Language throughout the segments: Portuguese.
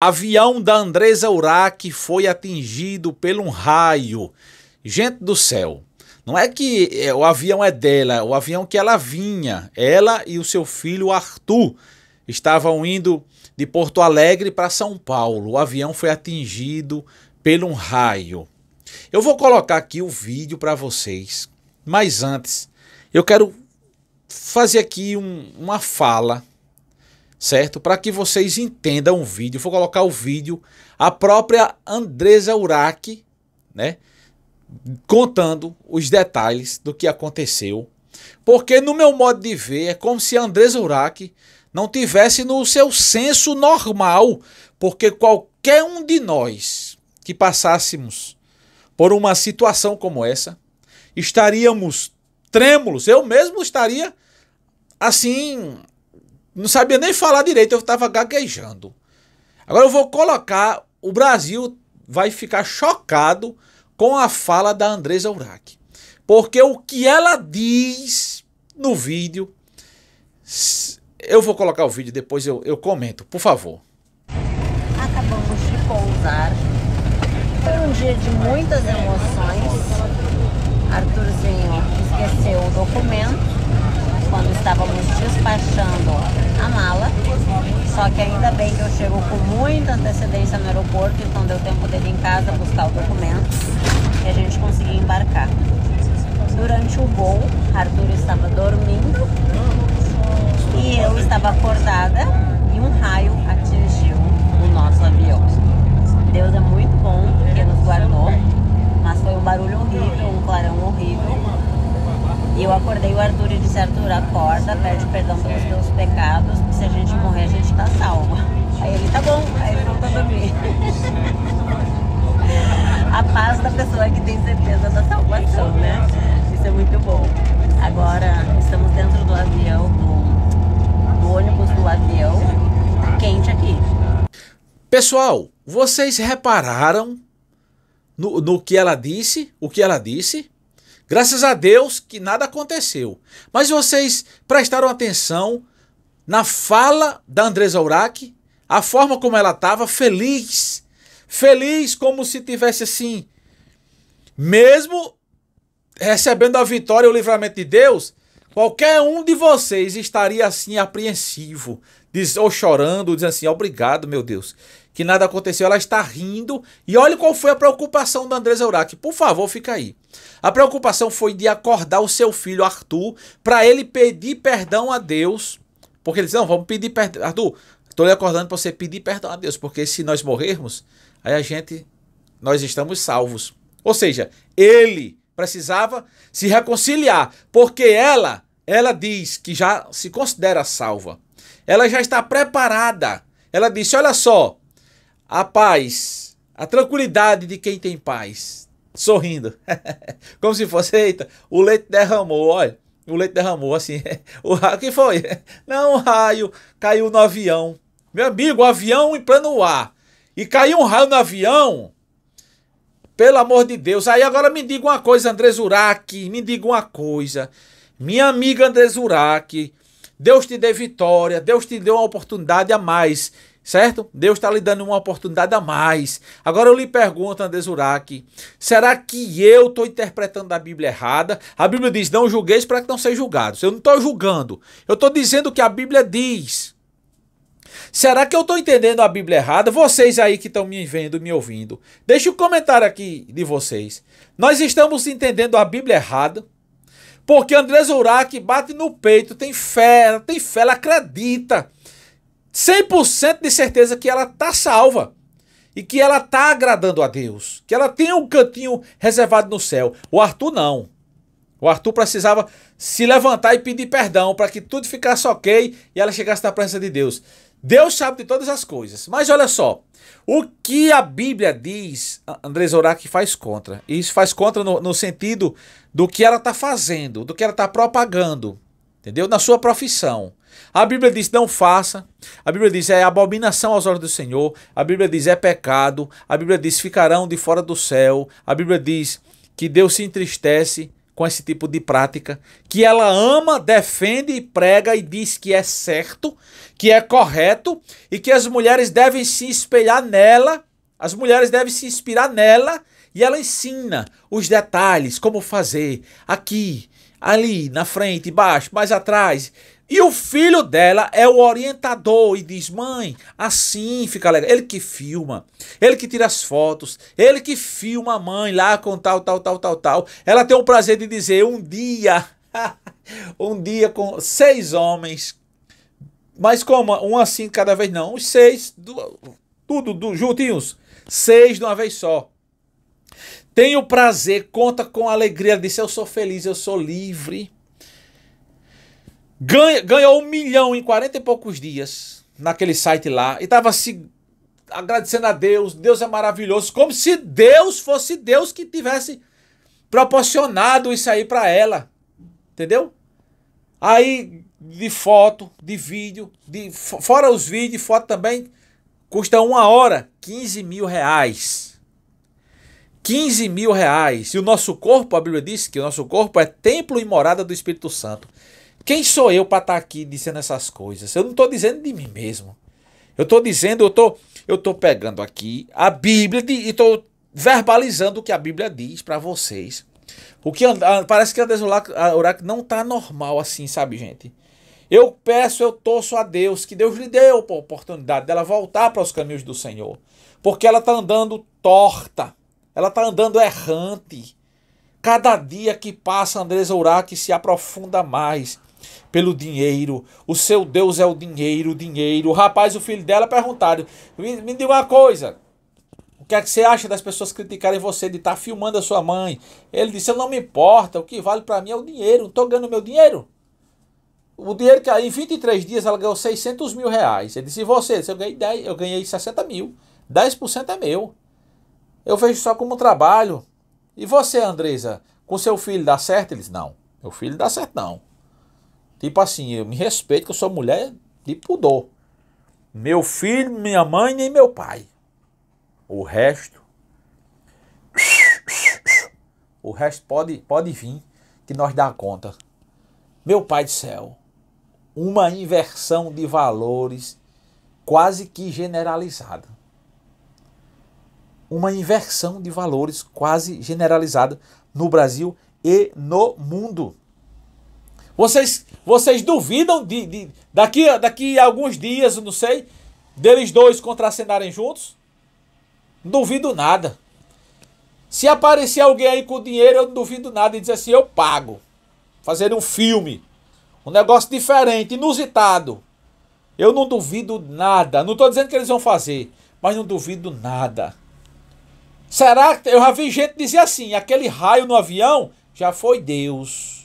Avião da Andresa Urac foi atingido por um raio. Gente do céu, não é que é, o avião é dela, o avião que ela vinha. Ela e o seu filho Arthur estavam indo de Porto Alegre para São Paulo. O avião foi atingido por um raio. Eu vou colocar aqui o vídeo para vocês, mas antes eu quero fazer aqui um, uma fala certo? Para que vocês entendam o vídeo, vou colocar o vídeo, a própria Andresa Uraki, né? Contando os detalhes do que aconteceu. Porque, no meu modo de ver, é como se a Andresa Uraki não tivesse no seu senso normal. Porque qualquer um de nós que passássemos por uma situação como essa, estaríamos trêmulos. Eu mesmo estaria assim, não sabia nem falar direito, eu estava gaguejando. Agora eu vou colocar, o Brasil vai ficar chocado com a fala da Andresa Urach. Porque o que ela diz no vídeo, eu vou colocar o vídeo depois eu, eu comento, por favor. Acabamos de pousar. Foi um dia de muitas emoções. Arthurzinho esqueceu o documento quando estávamos despachando a mala. Só que ainda bem que eu chego com muita antecedência no aeroporto, então deu tempo dele em casa buscar o documento e a gente conseguiu embarcar. Durante o voo, Arthur estava dormindo e eu estava acordada e um raio atingiu o nosso avião. Deus é muito bom porque nos guardou, mas foi um barulho horrível, um clarão horrível, e eu acordei o Arthur e disse, Arthur, acorda, pede perdão pelos teus pecados, se a gente morrer a gente tá salvo. Aí ele, tá bom, aí ele voltou a dormir. a paz da pessoa que tem certeza da salvação, né? Isso é muito bom. Agora estamos dentro do avião, do, do ônibus do avião, quente aqui. Pessoal, vocês repararam no, no que ela disse? O que ela disse? Graças a Deus que nada aconteceu. Mas vocês prestaram atenção na fala da Andresa Urach, a forma como ela estava, feliz. Feliz como se tivesse assim, mesmo recebendo a vitória e o livramento de Deus, qualquer um de vocês estaria assim apreensivo, diz, ou chorando, dizendo assim: "Obrigado, meu Deus que nada aconteceu, ela está rindo. E olha qual foi a preocupação da Andresa Urach. Por favor, fica aí. A preocupação foi de acordar o seu filho Arthur para ele pedir perdão a Deus. Porque ele disse: Não, vamos pedir perdão. Arthur, estou lhe acordando para você pedir perdão a Deus, porque se nós morrermos, aí a gente, nós estamos salvos. Ou seja, ele precisava se reconciliar, porque ela, ela diz que já se considera salva. Ela já está preparada. Ela disse: Olha só, a paz, a tranquilidade de quem tem paz, sorrindo, como se fosse, eita, o leite derramou, olha, o leite derramou, assim, o raio, que foi? Não, um raio, caiu no avião, meu amigo, o avião em plano ar, e caiu um raio no avião, pelo amor de Deus, aí agora me diga uma coisa, André Zurak, me diga uma coisa, minha amiga André Zurak, Deus te dê vitória, Deus te deu uma oportunidade a mais certo? Deus está lhe dando uma oportunidade a mais. Agora eu lhe pergunto, Andesurac, será que eu estou interpretando a Bíblia errada? A Bíblia diz: não julgueis para que não sejam julgados. Eu não estou julgando, eu estou dizendo o que a Bíblia diz. Será que eu estou entendendo a Bíblia errada? Vocês aí que estão me vendo, me ouvindo, deixe um comentário aqui de vocês. Nós estamos entendendo a Bíblia errada? Porque André Zurac bate no peito, tem fé, tem fé, ela acredita 100% de certeza que ela está salva e que ela está agradando a Deus, que ela tem um cantinho reservado no céu. O Arthur não. O Arthur precisava se levantar e pedir perdão para que tudo ficasse ok e ela chegasse na presença de Deus. Deus sabe de todas as coisas. Mas olha só, o que a Bíblia diz, Andrés Zorak faz contra. E isso faz contra no, no sentido do que ela está fazendo, do que ela está propagando. Entendeu? Na sua profissão. A Bíblia diz: não faça. A Bíblia diz: é abominação aos olhos do Senhor. A Bíblia diz: é pecado. A Bíblia diz: ficarão de fora do céu. A Bíblia diz que Deus se entristece com esse tipo de prática. Que ela ama, defende e prega e diz que é certo, que é correto e que as mulheres devem se espelhar nela. As mulheres devem se inspirar nela e ela ensina os detalhes, como fazer aqui, ali na frente, embaixo, mais atrás. E o filho dela é o orientador e diz: mãe, assim fica legal. Ele que filma, ele que tira as fotos, ele que filma a mãe lá com tal, tal, tal, tal, tal. Ela tem o prazer de dizer: um dia, um dia com seis homens, mas como? Um assim cada vez não, os seis, tudo juntinhos, seis de uma vez só. Tenho prazer, conta com alegria, disse eu sou feliz, eu sou livre. Ganha, ganhou um milhão em 40 e poucos dias naquele site lá e estava se agradecendo a Deus, Deus é maravilhoso, como se Deus fosse Deus que tivesse proporcionado isso aí para ela. Entendeu? Aí de foto, de vídeo, de fora os vídeos, foto também, custa uma hora, 15 mil reais. 15 mil reais. E o nosso corpo, a Bíblia diz que o nosso corpo é templo e morada do Espírito Santo. Quem sou eu para estar tá aqui dizendo essas coisas? Eu não estou dizendo de mim mesmo. Eu estou dizendo, eu tô, estou pegando aqui a Bíblia e estou verbalizando o que a Bíblia diz para vocês. O que parece que Andes ah, Urac não está normal assim, sabe, gente? Eu peço, eu torço a Deus que Deus lhe deu a oportunidade dela voltar para os caminhos do Senhor, porque ela está andando torta. Ela está andando errante. Cada dia que passa, Andrés Urach se aprofunda mais pelo dinheiro. O seu Deus é o dinheiro, o dinheiro. O rapaz, o filho dela, perguntaram: me, me diga uma coisa. O que é que você acha das pessoas criticarem você de estar tá filmando a sua mãe? Ele disse: Eu não me importa, o que vale para mim é o dinheiro, estou ganhando meu dinheiro. O dinheiro que em 23 dias ela ganhou 600 mil reais. Ele disse: E você? Eu ganhei, 10, eu ganhei 60 mil. 10% é meu. Eu vejo só como trabalho. E você, Andresa, com seu filho dá certo? Eles, não. Meu filho dá certo, não. Tipo assim, eu me respeito que eu sou mulher de pudor. Meu filho, minha mãe, nem meu pai. O resto. O resto pode, pode vir, que nós dá conta. Meu pai do céu, uma inversão de valores quase que generalizada uma inversão de valores quase generalizada no Brasil e no mundo. Vocês, vocês duvidam de, de daqui, daqui a alguns dias, não sei, deles dois contracenarem juntos? duvido nada. Se aparecer alguém aí com dinheiro, eu não duvido nada e dizer assim, eu pago. Fazer um filme, um negócio diferente, inusitado. Eu não duvido nada. Não estou dizendo que eles vão fazer, mas não duvido nada. Será que eu já vi gente dizer assim, aquele raio no avião já foi Deus.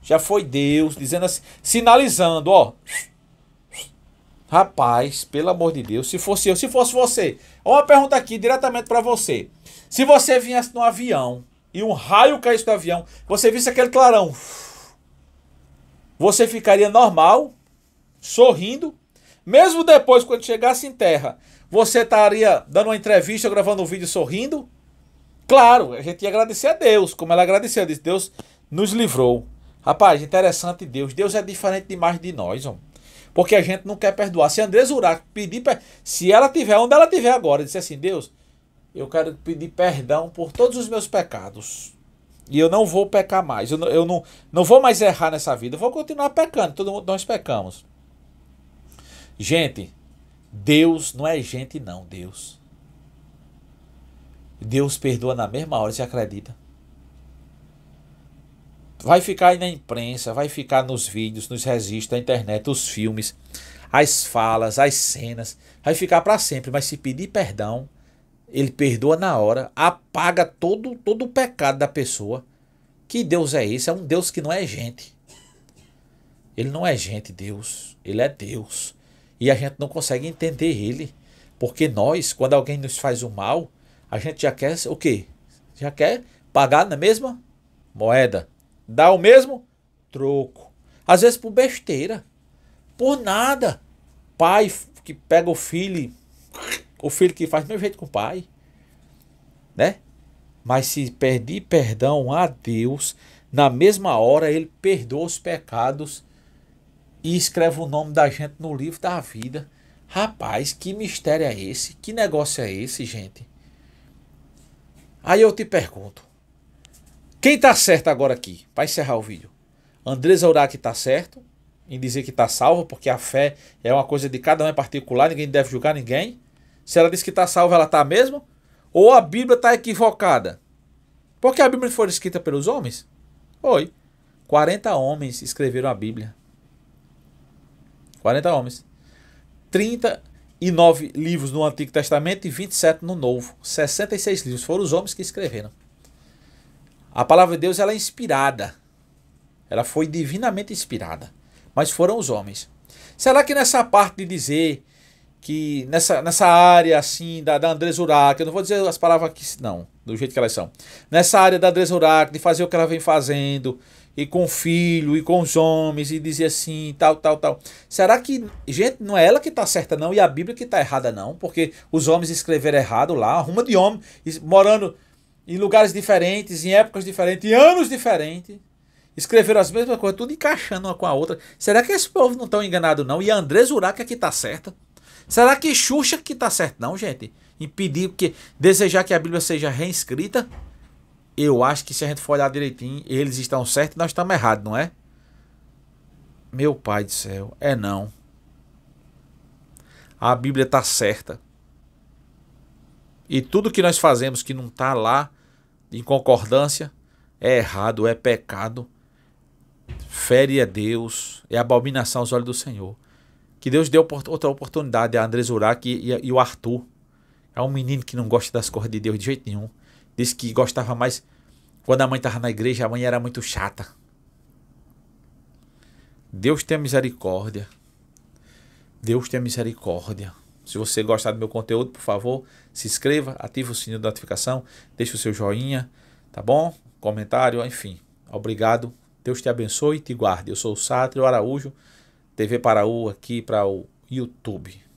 Já foi Deus dizendo assim, sinalizando, ó. Rapaz, pelo amor de Deus, se fosse eu, se fosse você, uma pergunta aqui diretamente para você. Se você viesse no avião e um raio caísse do avião, você visse aquele clarão, você ficaria normal, sorrindo, mesmo depois quando chegasse em terra, você estaria dando uma entrevista, gravando um vídeo sorrindo? Claro, a gente ia agradecer a Deus, como ela agradeceu, disse, Deus nos livrou. Rapaz, interessante Deus. Deus é diferente demais de nós, homem. Porque a gente não quer perdoar. Se Andrés Urac pedir, se ela tiver onde ela tiver agora, disse assim: Deus, eu quero pedir perdão por todos os meus pecados. E eu não vou pecar mais. Eu, não, eu não, não vou mais errar nessa vida. Eu vou continuar pecando. Todo mundo, nós pecamos. Gente, Deus não é gente, não, Deus. Deus perdoa na mesma hora, você acredita? Vai ficar aí na imprensa, vai ficar nos vídeos, nos registros da internet, os filmes, as falas, as cenas. Vai ficar para sempre, mas se pedir perdão, ele perdoa na hora, apaga todo, todo o pecado da pessoa. Que Deus é esse? É um Deus que não é gente. Ele não é gente, Deus. Ele é Deus e a gente não consegue entender ele. Porque nós, quando alguém nos faz o mal, a gente já quer o quê? Já quer pagar na é mesma moeda. dá o mesmo troco. Às vezes por besteira. Por nada. Pai que pega o filho, o filho que faz do mesmo jeito com o pai. Né? Mas se pedir perdão a Deus, na mesma hora ele perdoa os pecados e escreve o nome da gente no livro da vida. Rapaz, que mistério é esse? Que negócio é esse, gente? Aí eu te pergunto: quem tá certo agora aqui? Para encerrar o vídeo. Andresa Uraki tá certo em dizer que tá salva, porque a fé é uma coisa de cada um em é particular, ninguém deve julgar ninguém. Se ela diz que tá salva, ela tá mesmo? Ou a Bíblia tá equivocada? Porque a Bíblia foi escrita pelos homens? Oi, 40 homens escreveram a Bíblia. 40 homens. 39 livros no Antigo Testamento e 27 no Novo. 66 livros foram os homens que escreveram. A palavra de Deus ela é inspirada. Ela foi divinamente inspirada. Mas foram os homens. Será que nessa parte de dizer que nessa, nessa área assim da, da Andres Urac, eu não vou dizer as palavras que não, do jeito que elas são. Nessa área da Andres Urac, de fazer o que ela vem fazendo, e com o filho, e com os homens, e dizia assim, tal, tal, tal. Será que, gente, não é ela que está certa não, e a Bíblia que está errada não, porque os homens escreveram errado lá, arruma de homem, morando em lugares diferentes, em épocas diferentes, em anos diferentes, escreveram as mesmas coisas, tudo encaixando uma com a outra. Será que esse povo não está enganado não? E Andrés André é que está certa? Será que Xuxa que está certa não, gente? Impedir, que desejar que a Bíblia seja reescrita? Eu acho que se a gente for olhar direitinho, eles estão certos e nós estamos errados, não é? Meu pai do céu, é não. A Bíblia está certa. E tudo que nós fazemos que não está lá em concordância é errado, é pecado, fere a é Deus, é abominação aos olhos do Senhor. Que Deus deu outra oportunidade a André Urach e, e, e o Arthur. É um menino que não gosta das cores de Deus de jeito nenhum. Disse que gostava mais quando a mãe estava na igreja, a mãe era muito chata. Deus tenha misericórdia. Deus tenha misericórdia. Se você gostar do meu conteúdo, por favor, se inscreva, ative o sininho da notificação, deixe o seu joinha, tá bom? Comentário, enfim. Obrigado. Deus te abençoe e te guarde. Eu sou o Sátrio Araújo, TV Paraú aqui para o YouTube.